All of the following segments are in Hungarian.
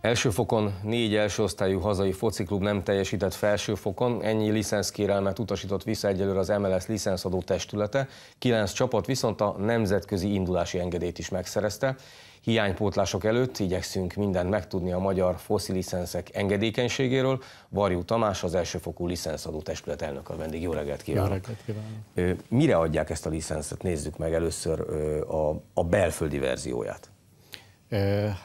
Elsőfokon négy első osztályú hazai fociklub nem teljesített felsőfokon, ennyi licenszkérelmet utasított vissza egyelőre az MLS licenszadó testülete, kilenc csapat viszont a nemzetközi indulási engedélyt is megszerezte. Hiánypótlások előtt igyekszünk mindent megtudni a magyar foszi licenszek engedékenységéről. Varjú Tamás, az elsőfokú licenszadó testület elnök a vendég. Jó reggelt kívánok! Jó reggelt kívánok. Mire adják ezt a licenszet? Nézzük meg először a, a belföldi verzióját.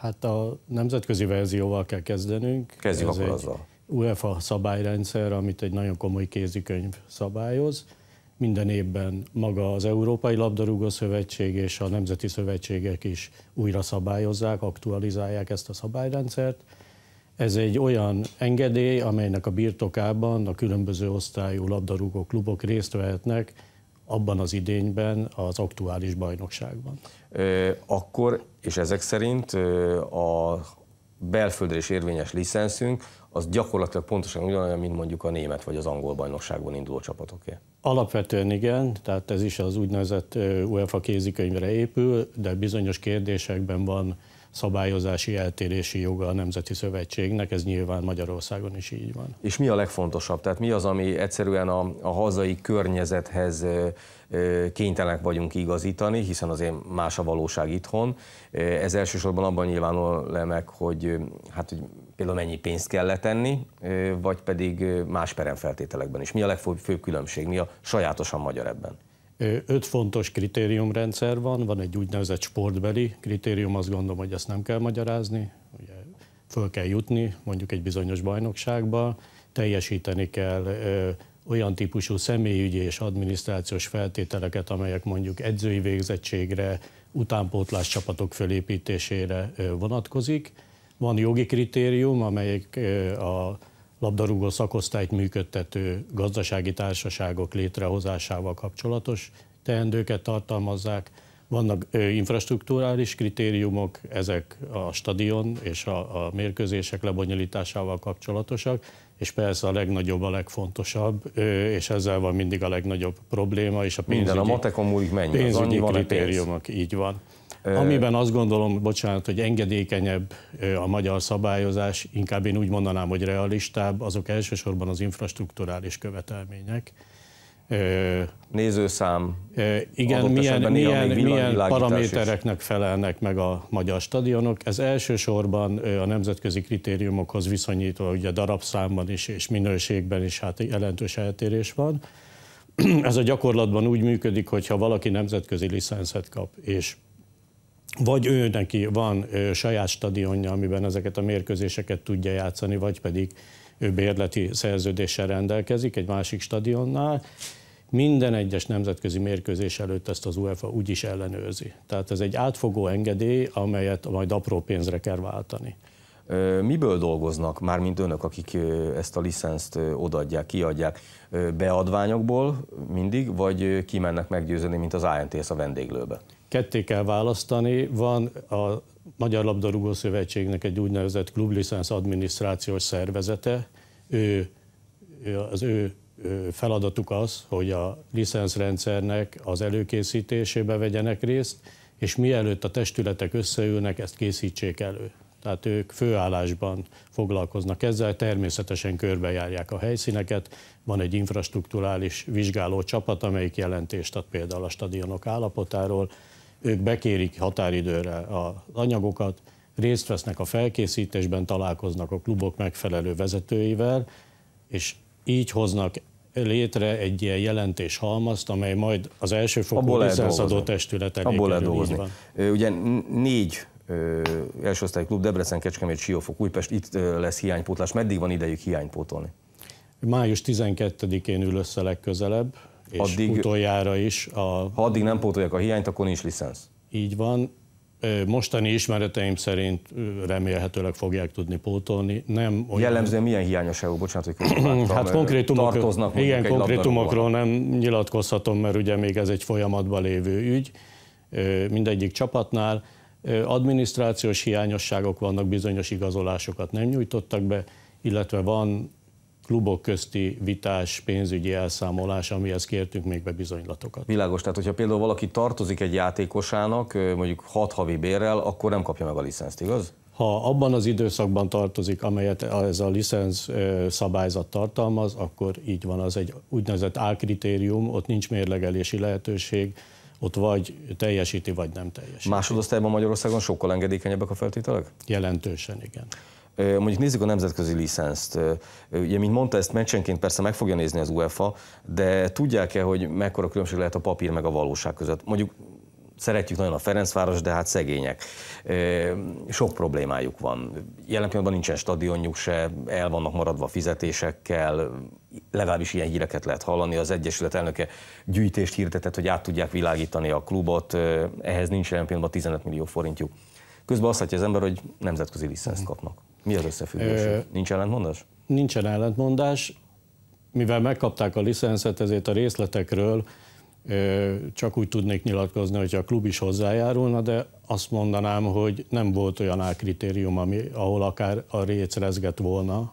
Hát a nemzetközi verzióval kell kezdenünk. Kezdjük Ez akkor azzal. UEFA szabályrendszer, amit egy nagyon komoly kézikönyv szabályoz. Minden évben maga az Európai Labdarúgó Szövetség és a Nemzeti Szövetségek is újra szabályozzák, aktualizálják ezt a szabályrendszert. Ez egy olyan engedély, amelynek a birtokában a különböző osztályú labdarúgó klubok részt vehetnek abban az idényben az aktuális bajnokságban. Akkor, és ezek szerint a belföldre is érvényes licenszünk, az gyakorlatilag pontosan ugyanolyan, mint mondjuk a német vagy az angol bajnokságban induló csapatoké. Alapvetően igen, tehát ez is az úgynevezett UEFA kézikönyvre épül, de bizonyos kérdésekben van szabályozási eltérési joga a Nemzeti Szövetségnek, ez nyilván Magyarországon is így van. És mi a legfontosabb? Tehát mi az, ami egyszerűen a, a hazai környezethez kénytelenek vagyunk igazítani, hiszen azért más a valóság itthon. Ez elsősorban abban nyilvánul le meg, hogy, hát, hogy például mennyi pénzt kell letenni, vagy pedig más peremfeltételekben is. Mi a legfőbb különbség, mi a sajátosan magyar ebben? Öt fontos kritériumrendszer van, van egy úgynevezett sportbeli kritérium, azt gondolom, hogy ezt nem kell magyarázni, ugye föl kell jutni mondjuk egy bizonyos bajnokságba, teljesíteni kell olyan típusú személyügyi és adminisztrációs feltételeket, amelyek mondjuk edzői végzettségre, utánpótlás csapatok fölépítésére vonatkozik. Van jogi kritérium, amelyek a labdarúgó szakosztályt működtető gazdasági társaságok létrehozásával kapcsolatos teendőket tartalmazzák, vannak infrastruktúrális kritériumok, ezek a stadion és a, a mérkőzések lebonyolításával kapcsolatosak, és persze a legnagyobb, a legfontosabb, és ezzel van mindig a legnagyobb probléma, és a pénzügyi, Minden a matekon múlik mennyi, pénzügyi az annyi kritériumok, pénz. így van. Amiben azt gondolom, bocsánat, hogy engedékenyebb a magyar szabályozás, inkább én úgy mondanám, hogy realistább, azok elsősorban az infrastruktúrális követelmények. Nézőszám. Igen, milyen, milyen, milyen paramétereknek is. felelnek meg a magyar stadionok. Ez elsősorban a nemzetközi kritériumokhoz viszonyítva, ugye darabszámban is és minőségben is hát jelentős eltérés van. Ez a gyakorlatban úgy működik, hogy ha valaki nemzetközi licenszet kap, és vagy ő neki van ö, saját stadionja, amiben ezeket a mérkőzéseket tudja játszani, vagy pedig ő bérleti szerződéssel rendelkezik egy másik stadionnál. Minden egyes nemzetközi mérkőzés előtt ezt az UEFA úgy is ellenőrzi. Tehát ez egy átfogó engedély, amelyet majd apró pénzre kell váltani. Miből dolgoznak, már mint önök, akik ezt a licenszt odaadják, kiadják? Beadványokból mindig, vagy kimennek meggyőződni, mint az ANTS a vendéglőbe? ketté kell választani. Van a Magyar Labdarúgó Szövetségnek egy úgynevezett klublicensz adminisztrációs szervezete. Ő, az ő feladatuk az, hogy a licenszrendszernek az előkészítésébe vegyenek részt, és mielőtt a testületek összeülnek, ezt készítsék elő. Tehát ők főállásban foglalkoznak ezzel, természetesen körbejárják a helyszíneket, van egy infrastruktúrális vizsgáló csapat, amelyik jelentést ad például a stadionok állapotáról, ők bekérik határidőre az anyagokat, részt vesznek a felkészítésben, találkoznak a klubok megfelelő vezetőivel, és így hoznak létre egy ilyen jelentés halmazt, amely majd az első licenszadó testület elé Abból lehet dolgozni. Ugye négy ö, első klub, Debrecen, Kecskemét, Siófok, Újpest, itt ö, lesz hiánypótlás. Meddig van idejük hiánypótolni? Május 12-én ül össze legközelebb, és addig, utoljára is. A, ha addig nem pótolják a hiányt, akkor nincs licensz. Így van. Mostani ismereteim szerint remélhetőleg fogják tudni pótolni. Nem olyan... Jellemzően milyen hiányosságok, bocsánat, hogy Hát konkrétumok, tartoznak igen, konkrétumokról nem nyilatkozhatom, mert ugye még ez egy folyamatban lévő ügy mindegyik csapatnál. Adminisztrációs hiányosságok vannak, bizonyos igazolásokat nem nyújtottak be, illetve van klubok közti vitás pénzügyi elszámolás, amihez kértünk még be bizonylatokat. Világos, tehát hogyha például valaki tartozik egy játékosának mondjuk hat havi bérrel, akkor nem kapja meg a licenszt, igaz? Ha abban az időszakban tartozik, amelyet ez a licensz szabályzat tartalmaz, akkor így van, az egy úgynevezett kritérium ott nincs mérlegelési lehetőség, ott vagy teljesíti, vagy nem teljesíti. Másodosztályban Magyarországon sokkal engedékenyebbek a feltételek? Jelentősen, igen. Mondjuk nézzük a nemzetközi licenszt. Ugye, mint mondta, ezt meccsenként persze meg fogja nézni az UEFA, de tudják-e, hogy mekkora különbség lehet a papír meg a valóság között? Mondjuk szeretjük nagyon a Ferencváros, de hát szegények. Sok problémájuk van. Jelen pillanatban nincsen stadionjuk se, el vannak maradva fizetésekkel, legalábbis ilyen híreket lehet hallani. Az Egyesület elnöke gyűjtést hirdetett, hogy át tudják világítani a klubot, ehhez nincs jelen pillanatban 15 millió forintjuk. Közben azt látja az ember, hogy nemzetközi licenszt kapnak. Mi az összefüggés? Ö, Nincs ellentmondás? Nincsen ellentmondás. Mivel megkapták a licenszet, ezért a részletekről ö, csak úgy tudnék nyilatkozni, hogy a klub is hozzájárulna, de azt mondanám, hogy nem volt olyan kritérium, ami, ahol akár a réc rezgett volna,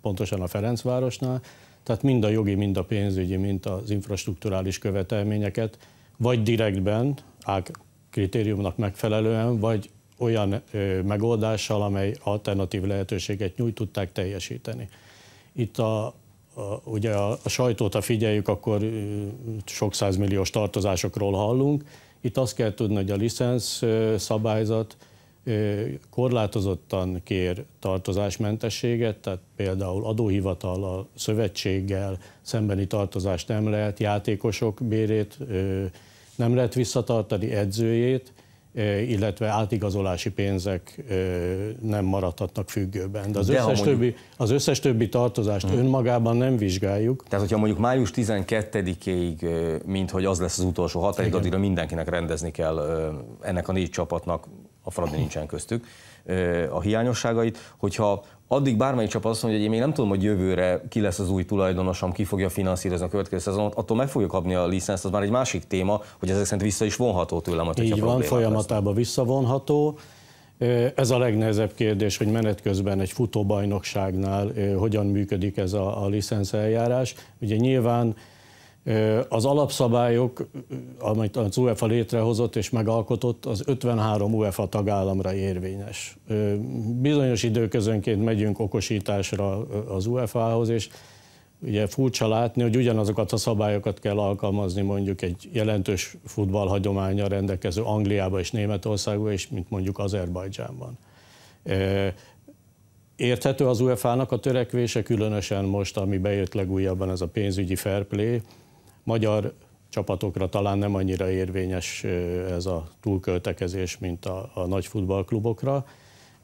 pontosan a Ferencvárosnál, tehát mind a jogi, mind a pénzügyi, mind az infrastruktúrális követelményeket, vagy direktben, kritériumnak megfelelően, vagy olyan ö, megoldással, amely alternatív lehetőséget nyújt, tudták teljesíteni. Itt a, a, ugye a, a sajtót, ha figyeljük, akkor sok százmilliós tartozásokról hallunk. Itt azt kell tudni, hogy a licensz szabályzat ö, korlátozottan kér tartozásmentességet, tehát például adóhivatal a szövetséggel szembeni tartozást nem lehet, játékosok bérét ö, nem lehet visszatartani, edzőjét, illetve átigazolási pénzek nem maradhatnak függőben. De az, De összes, mondjuk... többi, az összes többi tartozást hmm. önmagában nem vizsgáljuk. Tehát, hogyha mondjuk május 12-ig, mint hogy az lesz az utolsó határig, addigra mindenkinek rendezni kell ennek a négy csapatnak a Fradi nincsen köztük, a hiányosságait, hogyha addig bármelyik csapat azt mondja, hogy én még nem tudom, hogy jövőre ki lesz az új tulajdonosom, ki fogja finanszírozni a következő szezonot, attól meg fogja kapni a licenszt, az már egy másik téma, hogy ezek szerint vissza is vonható tőlem. Így van, folyamatában visszavonható. Ez a legnehezebb kérdés, hogy menet közben egy futóbajnokságnál hogyan működik ez a, a licensz eljárás. Ugye nyilván az alapszabályok, amit az UEFA létrehozott és megalkotott, az 53 UEFA tagállamra érvényes. Bizonyos időközönként megyünk okosításra az UEFA-hoz, és ugye furcsa látni, hogy ugyanazokat a szabályokat kell alkalmazni mondjuk egy jelentős futballhagyománya rendelkező Angliába és Németországba, és mint mondjuk Azerbajdzsánban. Érthető az UEFA-nak a törekvése, különösen most, ami bejött legújabban ez a pénzügyi fair play, magyar csapatokra talán nem annyira érvényes ez a túlköltekezés, mint a, a nagy futballklubokra,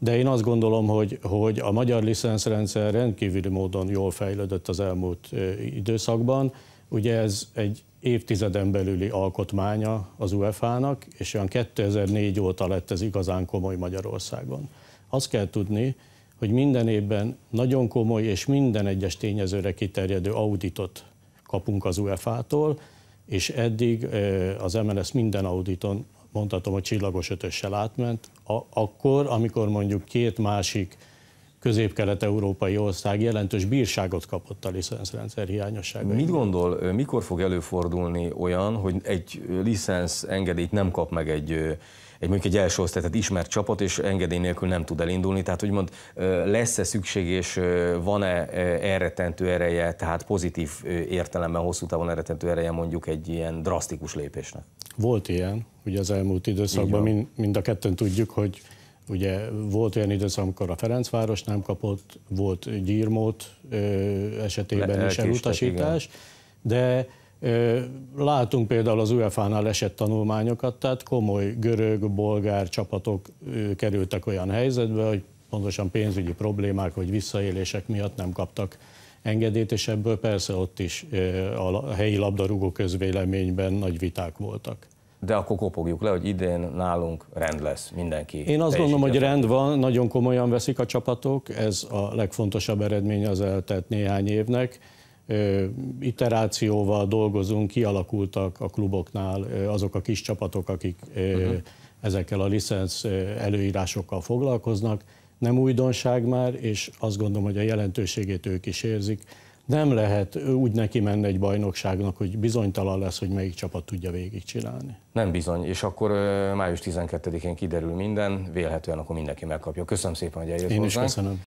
de én azt gondolom, hogy, hogy a magyar licenszrendszer rendkívüli módon jól fejlődött az elmúlt időszakban. Ugye ez egy évtizeden belüli alkotmánya az UEFA-nak, és olyan 2004 óta lett ez igazán komoly Magyarországon. Azt kell tudni, hogy minden évben nagyon komoly és minden egyes tényezőre kiterjedő auditot kapunk az UEFA-tól, és eddig az MLS minden auditon, mondhatom, hogy csillagos ötössel átment, a- akkor, amikor mondjuk két másik közép-kelet-európai ország jelentős bírságot kapott a licenszrendszer hiányossága. Mit gondol, mikor fog előfordulni olyan, hogy egy licensz engedélyt nem kap meg egy egy mondjuk egy első osztály, tehát ismert csapat, és engedély nélkül nem tud elindulni. Tehát úgymond lesz-e szükség, és van-e elretentő ereje, tehát pozitív értelemben, hosszú távon elretentő ereje mondjuk egy ilyen drasztikus lépésnek? Volt ilyen, ugye az elmúlt időszakban mind, mind a ketten tudjuk, hogy ugye volt olyan időszak, amikor a Ferencváros nem kapott, volt Gyirmót ö, esetében Le, is elutasítás, igen. de Látunk például az UEFA-nál esett tanulmányokat, tehát komoly görög, bolgár csapatok kerültek olyan helyzetbe, hogy pontosan pénzügyi problémák vagy visszaélések miatt nem kaptak engedélyt, és ebből persze ott is a helyi labdarúgó közvéleményben nagy viták voltak. De akkor kopogjuk le, hogy idén nálunk rend lesz mindenki. Én azt gondolom, hogy rend van, nagyon komolyan veszik a csapatok, ez a legfontosabb eredmény az eltelt néhány évnek iterációval dolgozunk, kialakultak a kluboknál azok a kis csapatok, akik uh-huh. ezekkel a licenc előírásokkal foglalkoznak. Nem újdonság már, és azt gondolom, hogy a jelentőségét ők is érzik. Nem lehet úgy neki menni egy bajnokságnak, hogy bizonytalan lesz, hogy melyik csapat tudja végigcsinálni. Nem bizony, és akkor május 12-én kiderül minden, vélhetően akkor mindenki megkapja. Köszönöm szépen, hogy eljött Én hozzánk. is köszönöm.